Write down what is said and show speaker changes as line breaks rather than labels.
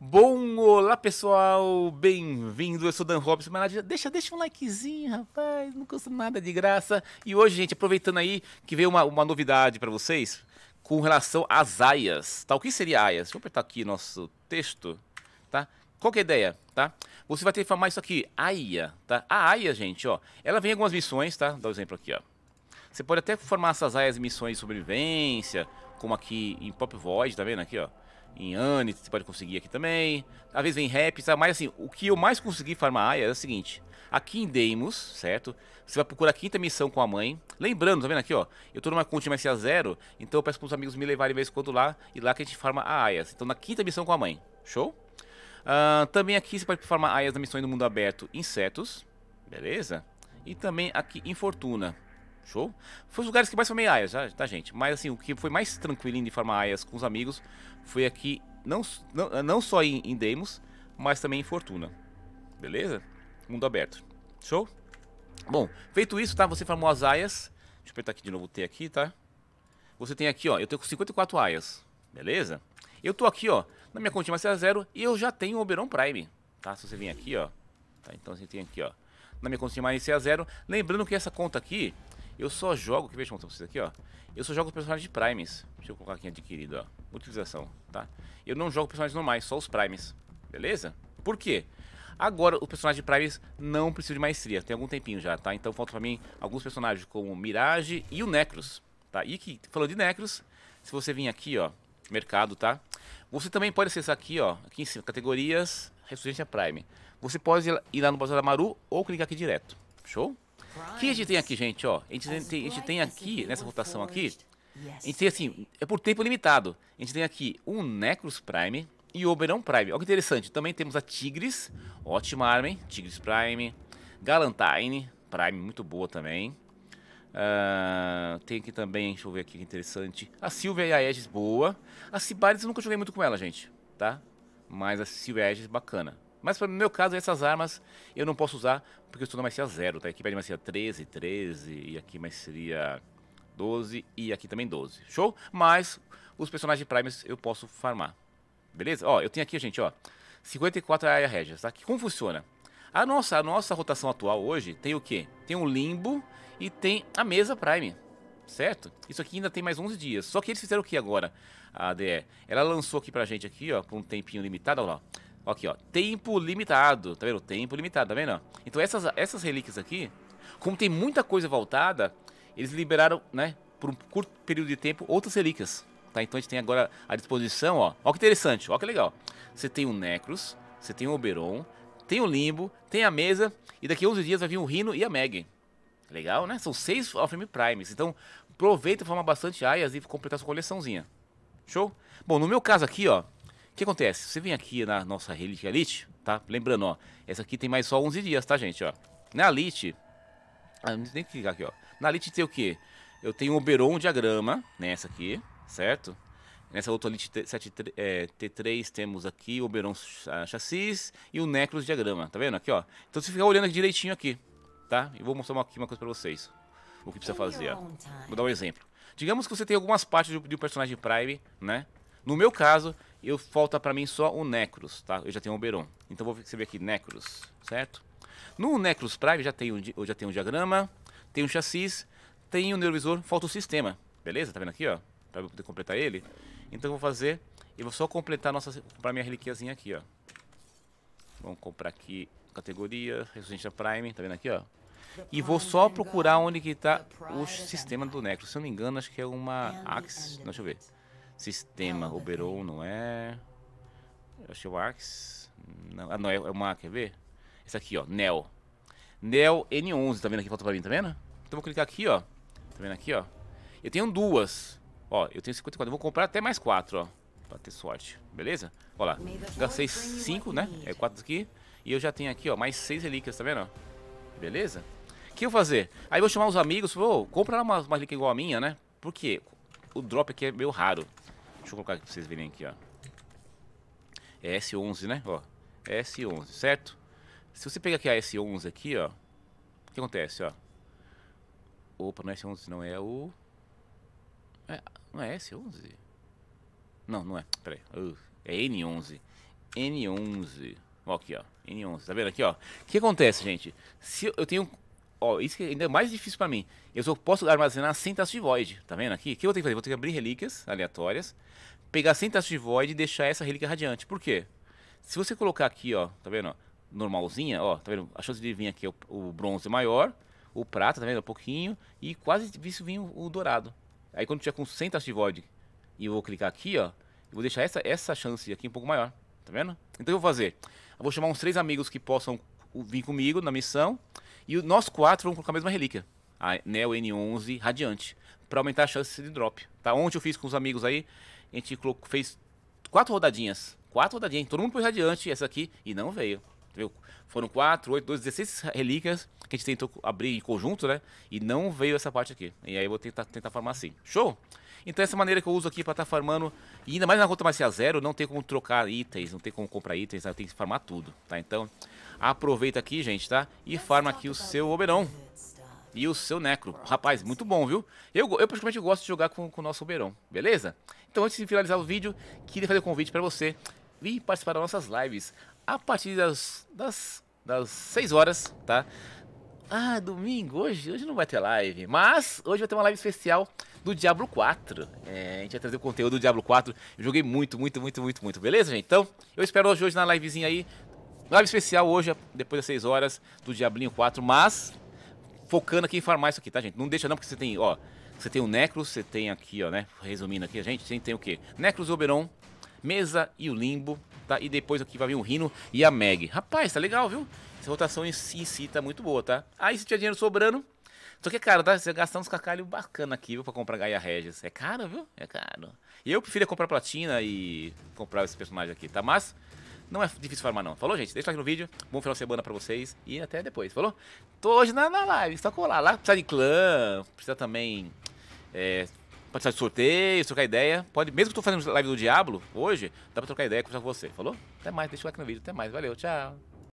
Bom, olá pessoal, bem-vindo, eu sou Dan Robson, deixa, deixa um likezinho, rapaz, não custa nada de graça. E hoje, gente, aproveitando aí que veio uma, uma novidade para vocês com relação às aias, tá? O que seria aias? Deixa eu apertar aqui nosso texto, tá? Qual que é a ideia, tá? Você vai ter que formar isso aqui, aia, tá? A aia, gente, ó, ela vem em algumas missões, tá? Dá um exemplo aqui, ó. Você pode até formar essas aias em missões de sobrevivência, como aqui em Pop Void, tá vendo aqui, ó? Em Anis, você pode conseguir aqui também. Às vezes vem rap, sabe? Mas assim, o que eu mais consegui farmar Aya é o seguinte. Aqui em Deimos, certo? Você vai procurar a quinta missão com a mãe. Lembrando, tá vendo aqui, ó? Eu tô numa continha a zero, então eu peço pros amigos me levarem de vez em quando lá. E lá que a gente farma a Então na quinta missão com a mãe. Show? Uh, também aqui você pode farmar Ayas na missão do mundo aberto Insetos. Beleza? E também aqui em Fortuna Show? Foi os lugares que mais formei aias, tá, tá, gente? Mas assim, o que foi mais tranquilinho de farmar aias com os amigos foi aqui, não, não, não só em, em Demos, mas também em Fortuna. Beleza? Mundo aberto. Show? Bom, feito isso, tá? Você formou as aias. Deixa eu apertar aqui de novo o T aqui, tá? Você tem aqui, ó, eu tenho 54 aias. Beleza? Eu tô aqui, ó, na minha continha mais é zero e eu já tenho o Oberon Prime, tá? Se você vir aqui, ó, tá? Então você tem aqui, ó, na minha de mais é zero. Lembrando que essa conta aqui, eu só jogo, que veja como vocês aqui, ó. Eu só jogo os personagens de primes. Deixa eu colocar aqui adquirido, ó. Utilização, tá? Eu não jogo personagens normais, só os primes. Beleza? Por quê? Agora, os personagens de primes não precisam de maestria. Tem algum tempinho já, tá? Então falta pra mim alguns personagens como Mirage e o Necros, tá? E que, falando de Necros, se você vir aqui, ó, mercado, tá? Você também pode acessar aqui, ó, aqui em cima, categorias, Ressurgência Prime. Você pode ir lá no Bazar da Maru ou clicar aqui direto. Show? O que a gente tem aqui, gente? Ó, a, gente tem, a gente tem aqui, nessa rotação aqui, a gente tem assim, é por tempo limitado. A gente tem aqui um Necros Prime e Oberon Prime. Olha que interessante, também temos a Tigris, ótima arma, hein? Tigris Prime, Galantine Prime, muito boa também. Uh, tem aqui também, deixa eu ver aqui que interessante. A Silvia e a Aegis, boa. A Sibaris eu nunca joguei muito com ela, gente, tá? Mas a Silvia e a Aegis, bacana. Mas no meu caso, essas armas eu não posso usar porque eu estou na macia zero, tá? Aqui pede macia 13, 13 e aqui mais seria 12 e aqui também 12. Show? Mas os personagens primes eu posso farmar. Beleza? Ó, eu tenho aqui, gente, ó, 54 área Regis, tá? Como funciona? A nossa, a nossa rotação atual hoje tem o quê? Tem um limbo e tem a mesa prime, certo? Isso aqui ainda tem mais 11 dias. Só que eles fizeram o que agora, a DE? Ela lançou aqui pra gente aqui, ó, por um tempinho limitado, ó lá. Aqui, ó. Tempo limitado. Tá vendo? Tempo limitado, tá vendo? Então essas, essas relíquias aqui, como tem muita coisa voltada, eles liberaram, né, por um curto período de tempo, outras relíquias. Tá? Então a gente tem agora à disposição, ó. Ó que interessante, ó que legal. Você tem o Necros, você tem o Oberon, tem o Limbo, tem a Mesa, e daqui a 11 dias vai vir o Rino e a Megan. Legal, né? São seis Alfheim Primes. Então, aproveita e forma bastante aias e completar sua coleçãozinha. Show? Bom, no meu caso aqui, ó, o que acontece? Você vem aqui na nossa relíquia é Elite, tá? Lembrando, ó, essa aqui tem mais só 11 dias, tá, gente, ó. Na Elite, ah, não tem que clicar aqui, ó. Na Elite tem o quê? Eu tenho o Oberon diagrama, nessa né, aqui, certo? Nessa outra Elite T7, é, T3 temos aqui o Oberon ah, chassis e o Necros diagrama, tá vendo? Aqui, ó. Então você fica olhando aqui direitinho aqui, tá? E vou mostrar uma, aqui uma coisa pra vocês. O que precisa fazer, ó. Vou dar um exemplo. Digamos que você tem algumas partes de um personagem Prime, né? No meu caso, eu falta para mim só o Necros, tá? Eu já tenho o Oberon. Então vou receber aqui Necros, certo? No Necros Prime já tem eu já tenho um diagrama, tem um chassis, tem o um neurovisor, falta o sistema. Beleza? Tá vendo aqui, ó? Para poder completar ele. Então eu vou fazer, eu vou só completar nossa para minha reliquiazinha aqui, ó. Vamos comprar aqui categoria, Resistência Prime, tá vendo aqui, ó? E vou só procurar onde que tá o sistema do Necros. Se eu não me engano, acho que é uma Axe. Não, deixa eu ver. Sistema ah, Oberon é. não é. Acho que é o Arx. Não, ah, não, é, é uma. Quer ver? Esse aqui, ó. Neo. Neo N11. Tá vendo aqui? Falta pra mim, tá vendo? Então vou clicar aqui, ó. Tá vendo aqui, ó? Eu tenho duas. Ó, eu tenho 54. Eu vou comprar até mais quatro, ó. Pra ter sorte. Beleza? Olá, lá. Gastei cinco, né? É quatro aqui. E eu já tenho aqui, ó, mais seis relíquias, tá vendo? Beleza? O que eu vou fazer? Aí eu vou chamar os amigos, vou comprar uma, uma relíquia igual a minha, né? Porque o drop aqui é meio raro. Deixa eu colocar aqui pra vocês verem aqui, ó. É S11, né? Ó, S11, certo? Se você pegar aqui a S11 aqui, ó, o que acontece, ó? Opa, não é S11, não é o... É, não é S11? Não, não é. Pera aí. Uh, é N11. N11. Ó, aqui, ó. N11. Tá vendo aqui, ó? O que acontece, gente? Se eu tenho ó, isso que é ainda é mais difícil para mim. Eu só posso armazenar 100 taças de void, tá vendo aqui? O que eu vou ter que fazer? Vou ter que abrir relíquias aleatórias, pegar 100 taças de void e deixar essa relíquia radiante. Por quê? Se você colocar aqui, ó, tá vendo? Ó, normalzinha, ó, tá vendo? A chance de vir aqui é o, o bronze maior, o prata, tá vendo? Um pouquinho, e quase visto vir o, o, dourado. Aí quando tiver com 100 taças de void, e eu vou clicar aqui, ó, eu vou deixar essa, essa chance aqui um pouco maior, tá vendo? Então eu vou fazer? Eu vou chamar uns três amigos que possam uh, vir comigo na missão, e nós quatro vamos colocar a mesma relíquia, a Neo N11 Radiante, para aumentar a chance de drop. Tá? Ontem eu fiz com os amigos aí, a gente colocou, fez quatro rodadinhas. Quatro rodadinhas, todo mundo foi Radiante, essa aqui, e não veio. Foram 4, 8, 12, 16 relíquias que a gente tentou abrir em conjunto, né? E não veio essa parte aqui. E aí eu vou tentar, tentar farmar assim. Show? Então essa maneira que eu uso aqui para estar tá farmando, e ainda mais na conta Contomacia Zero, não tem como trocar itens, não tem como comprar itens, né? tem que farmar tudo, tá? Então aproveita aqui, gente, tá? E farma aqui o seu Oberon e o seu Necro. Rapaz, muito bom, viu? Eu, eu praticamente gosto de jogar com, com o nosso Oberon, beleza? Então antes de finalizar o vídeo, queria fazer um convite para você vir participar das nossas lives a partir das, das, das 6 horas, tá? Ah, domingo, hoje, hoje não vai ter live, mas hoje vai ter uma live especial do Diablo 4. É, a gente vai trazer o conteúdo do Diablo 4. Eu joguei muito, muito, muito, muito, muito, beleza, gente? Então, eu espero hoje, hoje na livezinha aí. Live especial hoje, depois das 6 horas, do Diablinho 4, mas focando aqui em farmar isso aqui, tá, gente? Não deixa não, porque você tem, ó, você tem o Necros, você tem aqui, ó, né? Resumindo aqui, gente, você tem o quê? Necros, Oberon, Mesa e o Limbo, tá? E depois aqui vai vir o Rino e a Meg. Rapaz, tá legal, viu? Essa rotação em si, em si tá muito boa, tá? Aí se tiver dinheiro sobrando, só que é caro, tá? Você gastar uns cacalhos bacana aqui, viu? Pra comprar Gaia Regis. É caro, viu? É caro. E eu prefiro comprar platina e comprar esse personagem aqui, tá? Mas não é difícil farmar, não. Falou, gente? Deixa o like no vídeo. Bom final de semana pra vocês. E até depois, falou? Tô hoje na, na live, só colar lá. Precisa de clã, precisa também... É, participar de sorteio, trocar ideia. Pode, mesmo que eu tô fazendo live do Diablo hoje, dá pra trocar ideia, conversar com você. Falou? Até mais, deixa o like no vídeo, até mais. Valeu, tchau.